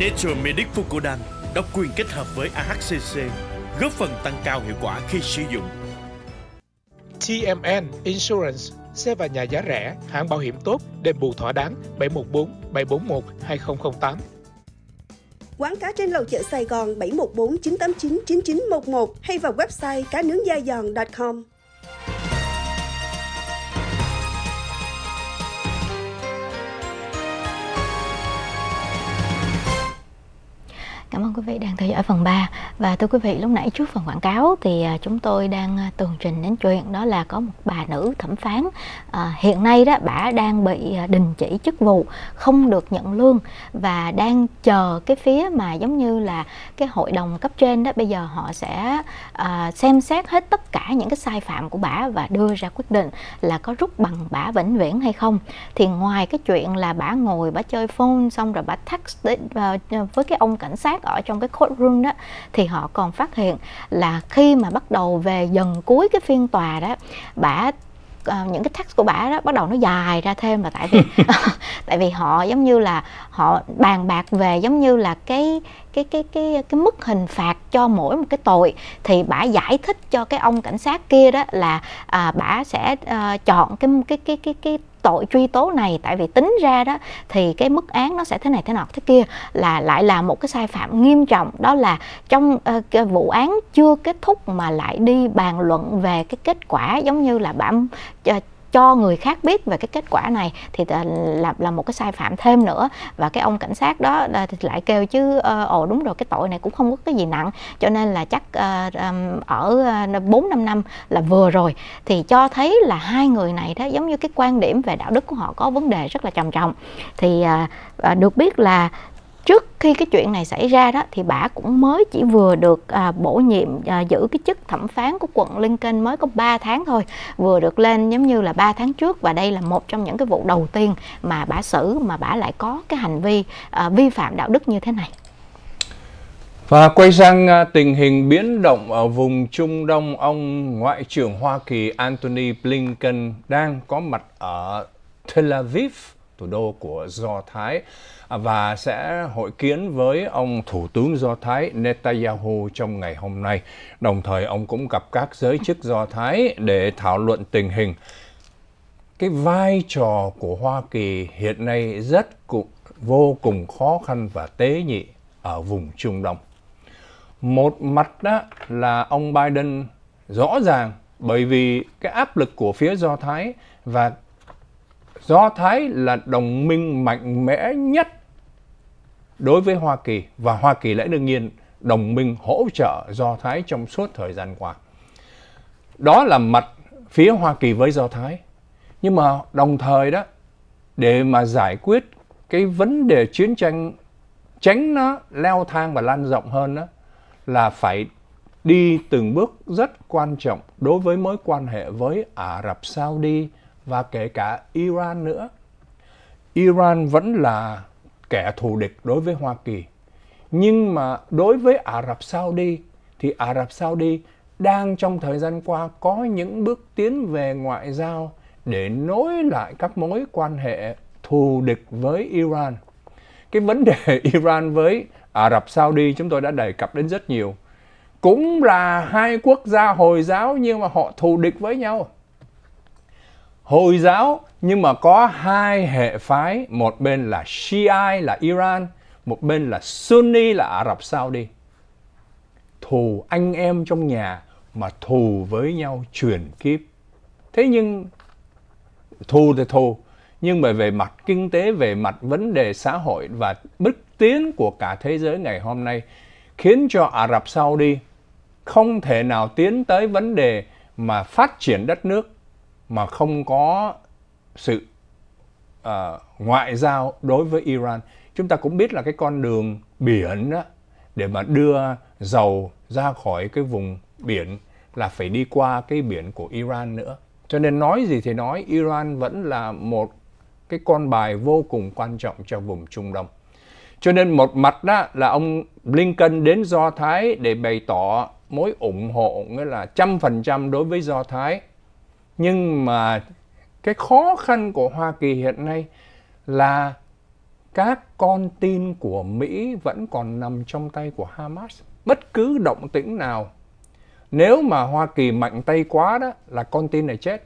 Nature Medic Fucodan độc quyền kết hợp với AHCC, góp phần tăng cao hiệu quả khi sử dụng. TMN Insurance, xe và nhà giá rẻ, hãng bảo hiểm tốt, đền bù thỏa đáng 714 741 2008. Quán cá trên lầu chợ Sài Gòn 714 989 9911 hay vào website cá nướng da giòn.com. Cảm ơn quý vị đang theo dõi phần 3 và thưa quý vị lúc nãy trước phần quảng cáo thì à, chúng tôi đang à, tường trình đến chuyện đó là có một bà nữ thẩm phán à, hiện nay đó bà đang bị à, đình chỉ chức vụ không được nhận lương và đang chờ cái phía mà giống như là cái hội đồng cấp trên đó bây giờ họ sẽ à, xem xét hết tất cả những cái sai phạm của bà và đưa ra quyết định là có rút bằng bà vĩnh viễn hay không thì ngoài cái chuyện là bà ngồi bà chơi phone xong rồi bà text với cái ông cảnh sát ở họ trong cái courtroom đó thì họ còn phát hiện là khi mà bắt đầu về dần cuối cái phiên tòa đó bả uh, những cái text của bả đó bắt đầu nó dài ra thêm là tại vì tại vì họ giống như là họ bàn bạc về giống như là cái cái cái cái cái mức hình phạt cho mỗi một cái tội thì bả giải thích cho cái ông cảnh sát kia đó là à, bả sẽ uh, chọn cái cái cái cái cái tội truy tố này tại vì tính ra đó thì cái mức án nó sẽ thế này thế nọ thế kia là lại là một cái sai phạm nghiêm trọng đó là trong uh, cái vụ án chưa kết thúc mà lại đi bàn luận về cái kết quả giống như là bạn uh, ờ, cho người khác biết về cái kết quả này thì là là một cái sai phạm thêm nữa và cái ông cảnh sát đó ờ, thì lại kêu chứ ờ, ồ đúng rồi cái tội này cũng không có cái gì nặng cho nên là chắc ờ, ở bốn năm năm là vừa rồi thì cho thấy là hai người này đó giống như cái quan điểm về đạo đức của họ có vấn đề rất là trầm trọng thì được biết là trước khi cái chuyện này xảy ra đó thì bà cũng mới chỉ vừa được à, bổ nhiệm à, giữ cái chức thẩm phán của quận Lincoln mới có 3 tháng thôi vừa được lên giống như là 3 tháng trước và đây là một trong những cái vụ đầu tiên mà bà xử mà bà lại có cái hành vi à, vi phạm đạo đức như thế này và quay sang à, tình hình biến động ở vùng Trung Đông, ông Ngoại trưởng Hoa Kỳ Antony Blinken đang có mặt ở Tel Aviv, thủ đô của Do Thái và sẽ hội kiến với ông Thủ tướng Do Thái Netanyahu trong ngày hôm nay. Đồng thời ông cũng gặp các giới chức Do Thái để thảo luận tình hình. Cái vai trò của Hoa Kỳ hiện nay rất vô cùng khó khăn và tế nhị ở vùng Trung Đông. Một mặt đó là ông Biden rõ ràng bởi vì cái áp lực của phía Do Thái và Do Thái là đồng minh mạnh mẽ nhất đối với Hoa Kỳ và Hoa Kỳ lẽ đương nhiên đồng minh hỗ trợ Do Thái trong suốt thời gian qua. Đó là mặt phía Hoa Kỳ với Do Thái. Nhưng mà đồng thời đó, để mà giải quyết cái vấn đề chiến tranh tránh nó leo thang và lan rộng hơn đó, là phải đi từng bước rất quan trọng đối với mối quan hệ với Ả Rập Saudi, và kể cả Iran nữa. Iran vẫn là kẻ thù địch đối với Hoa Kỳ. Nhưng mà đối với Ả Rập Saudi thì Ả Rập Saudi đang trong thời gian qua có những bước tiến về ngoại giao để nối lại các mối quan hệ thù địch với Iran. Cái vấn đề Iran với Ả Rập Saudi chúng tôi đã đề cập đến rất nhiều. Cũng là hai quốc gia Hồi giáo nhưng mà họ thù địch với nhau. Hồi giáo nhưng mà có hai hệ phái, một bên là Shiite là Iran, một bên là Sunni là Ả Rập Saudi. Thù anh em trong nhà mà thù với nhau truyền kiếp. Thế nhưng thù thì thù, nhưng mà về mặt kinh tế, về mặt vấn đề xã hội và bước tiến của cả thế giới ngày hôm nay khiến cho Ả Rập Saudi không thể nào tiến tới vấn đề mà phát triển đất nước mà không có sự uh, ngoại giao đối với Iran. Chúng ta cũng biết là cái con đường biển đó để mà đưa dầu ra khỏi cái vùng biển là phải đi qua cái biển của Iran nữa. Cho nên nói gì thì nói Iran vẫn là một cái con bài vô cùng quan trọng cho vùng Trung Đông. Cho nên một mặt đó là ông Blinken đến Do Thái để bày tỏ mối ủng hộ nghĩa là trăm phần trăm đối với Do Thái nhưng mà cái khó khăn của hoa kỳ hiện nay là các con tin của mỹ vẫn còn nằm trong tay của hamas bất cứ động tĩnh nào nếu mà hoa kỳ mạnh tay quá đó là con tin này chết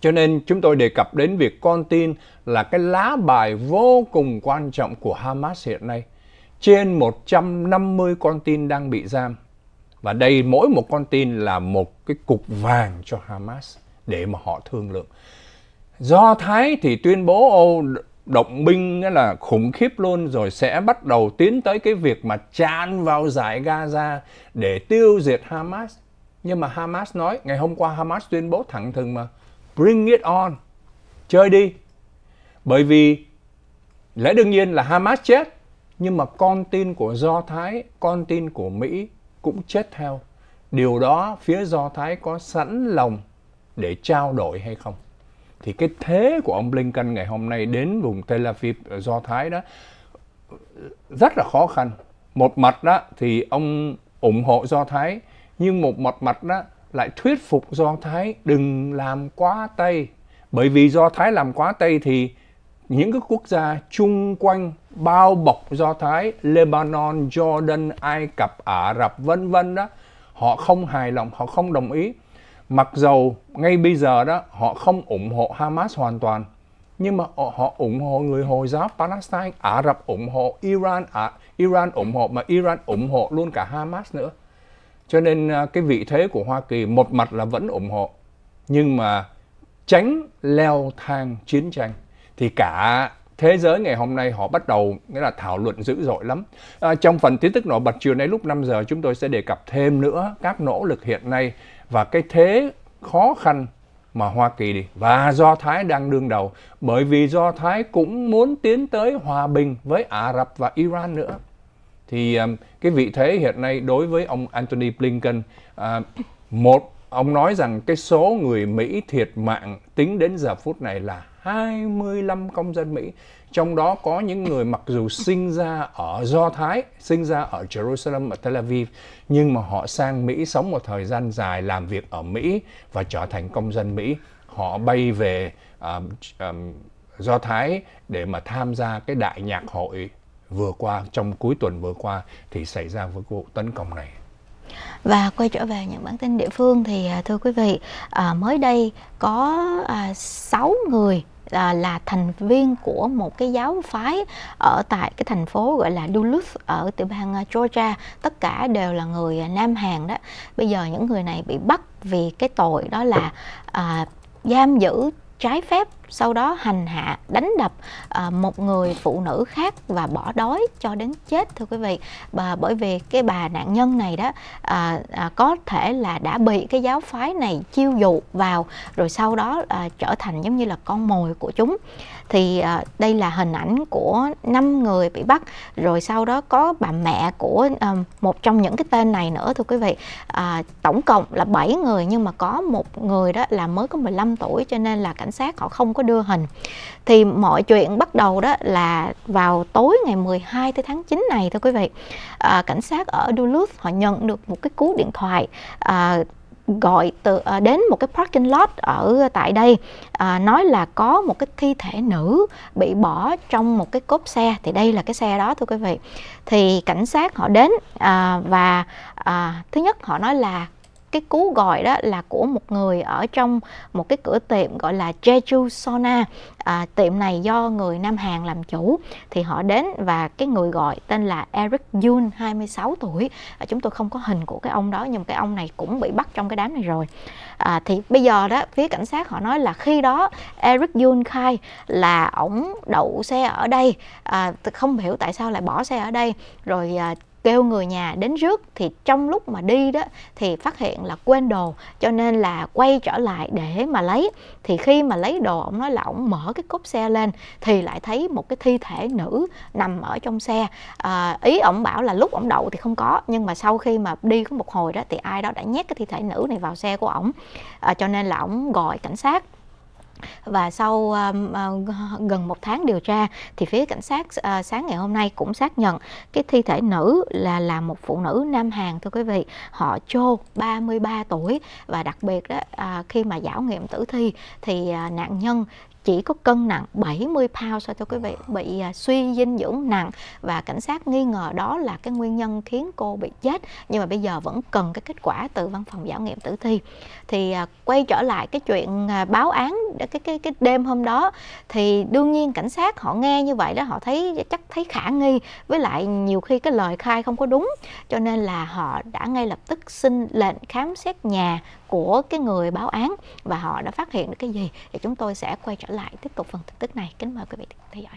cho nên chúng tôi đề cập đến việc con tin là cái lá bài vô cùng quan trọng của Hamas hiện nay. Trên 150 con tin đang bị giam. Và đây mỗi một con tin là một cái cục vàng cho Hamas để mà họ thương lượng. Do Thái thì tuyên bố ô động binh là khủng khiếp luôn rồi sẽ bắt đầu tiến tới cái việc mà tràn vào giải Gaza để tiêu diệt Hamas. Nhưng mà Hamas nói, ngày hôm qua Hamas tuyên bố thẳng thừng mà, bring it on, chơi đi. Bởi vì lẽ đương nhiên là Hamas chết, nhưng mà con tin của Do Thái, con tin của Mỹ cũng chết theo. Điều đó phía Do Thái có sẵn lòng để trao đổi hay không? Thì cái thế của ông Blinken ngày hôm nay đến vùng Tel Aviv Do Thái đó rất là khó khăn. Một mặt đó thì ông ủng hộ Do Thái nhưng một mặt mặt đó lại thuyết phục Do Thái đừng làm quá tay. Bởi vì Do Thái làm quá tay thì những cái quốc gia chung quanh bao bọc Do Thái, Lebanon, Jordan, Ai Cập, Ả Rập vân vân đó, họ không hài lòng, họ không đồng ý. Mặc dầu ngay bây giờ đó họ không ủng hộ Hamas hoàn toàn, nhưng mà họ ủng hộ người Hồi giáo Palestine, Ả Rập ủng hộ Iran, à, Iran ủng hộ mà Iran ủng hộ luôn cả Hamas nữa. Cho nên à, cái vị thế của Hoa Kỳ một mặt là vẫn ủng hộ, nhưng mà tránh leo thang chiến tranh thì cả thế giới ngày hôm nay họ bắt đầu nghĩa là thảo luận dữ dội lắm. À, trong phần tin tức nổi bật chiều nay lúc 5 giờ chúng tôi sẽ đề cập thêm nữa các nỗ lực hiện nay và cái thế khó khăn mà Hoa Kỳ đi và Do Thái đang đương đầu bởi vì Do Thái cũng muốn tiến tới hòa bình với Ả Rập và Iran nữa. Thì um, cái vị thế hiện nay đối với ông Anthony Blinken uh, một ông nói rằng cái số người Mỹ thiệt mạng tính đến giờ phút này là 25 công dân Mỹ, trong đó có những người mặc dù sinh ra ở Do Thái, sinh ra ở Jerusalem, ở Tel Aviv, nhưng mà họ sang Mỹ sống một thời gian dài, làm việc ở Mỹ và trở thành công dân Mỹ. Họ bay về um, um, Do Thái để mà tham gia cái đại nhạc hội vừa qua, trong cuối tuần vừa qua thì xảy ra với vụ tấn công này. Và quay trở về những bản tin địa phương thì à, thưa quý vị, à, mới đây có à, 6 người là, là thành viên của một cái giáo phái ở tại cái thành phố gọi là Duluth ở tiểu bang à, Georgia tất cả đều là người Nam Hàn đó bây giờ những người này bị bắt vì cái tội đó là à, giam giữ trái phép sau đó hành hạ đánh đập à, một người phụ nữ khác và bỏ đói cho đến chết thưa quý vị và bởi vì cái bà nạn nhân này đó à, à, có thể là đã bị cái giáo phái này chiêu dụ vào rồi sau đó trở thành giống như là con mồi của chúng thì đây là hình ảnh của năm người bị bắt rồi sau đó có bà mẹ của một trong những cái tên này nữa thưa quý vị tổng cộng là 7 người nhưng mà có một người đó là mới có 15 tuổi cho nên là cảnh sát họ không có có đưa hình thì mọi chuyện bắt đầu đó là vào tối ngày 12 tới tháng 9 này thưa quý vị à, cảnh sát ở Duluth họ nhận được một cái cú điện thoại à, gọi từ à, đến một cái parking lot ở tại đây à, nói là có một cái thi thể nữ bị bỏ trong một cái cốp xe thì đây là cái xe đó thưa quý vị thì cảnh sát họ đến à, và à, thứ nhất họ nói là cái cú gọi đó là của một người ở trong một cái cửa tiệm gọi là Jeju Sona à, tiệm này do người Nam Hàn làm chủ thì họ đến và cái người gọi tên là Eric Yoon 26 tuổi à, chúng tôi không có hình của cái ông đó nhưng cái ông này cũng bị bắt trong cái đám này rồi à, thì bây giờ đó phía cảnh sát họ nói là khi đó Eric Yoon khai là ổng đậu xe ở đây à, không hiểu tại sao lại bỏ xe ở đây rồi à, kêu người nhà đến rước thì trong lúc mà đi đó thì phát hiện là quên đồ cho nên là quay trở lại để mà lấy thì khi mà lấy đồ ông nói là ông mở cái cốp xe lên thì lại thấy một cái thi thể nữ nằm ở trong xe à, ý ông bảo là lúc ông đậu thì không có nhưng mà sau khi mà đi có một hồi đó thì ai đó đã nhét cái thi thể nữ này vào xe của ổng à, cho nên là ổng gọi cảnh sát và sau uh, uh, gần một tháng điều tra thì phía cảnh sát uh, sáng ngày hôm nay cũng xác nhận cái thi thể nữ là là một phụ nữ Nam hàng thưa quý vị họ Cho 33 tuổi và đặc biệt đó uh, khi mà giảo nghiệm tử thi thì uh, nạn nhân chỉ có cân nặng 70 pound so thưa quý vị bị à, suy dinh dưỡng nặng và cảnh sát nghi ngờ đó là cái nguyên nhân khiến cô bị chết nhưng mà bây giờ vẫn cần cái kết quả từ văn phòng giảo nghiệm tử thi thì à, quay trở lại cái chuyện à, báo án cái cái cái đêm hôm đó thì đương nhiên cảnh sát họ nghe như vậy đó họ thấy chắc thấy khả nghi với lại nhiều khi cái lời khai không có đúng cho nên là họ đã ngay lập tức xin lệnh khám xét nhà của cái người báo án và họ đã phát hiện được cái gì thì chúng tôi sẽ quay trở lại tiếp tục phần tin tức này kính mời quý vị theo dõi